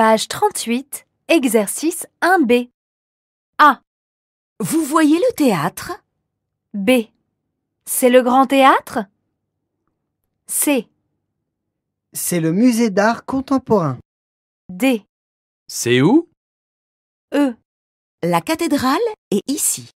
Page 38, exercice 1B. A. Vous voyez le théâtre B. C'est le grand théâtre C. C'est le musée d'art contemporain. D. C'est où E. La cathédrale est ici.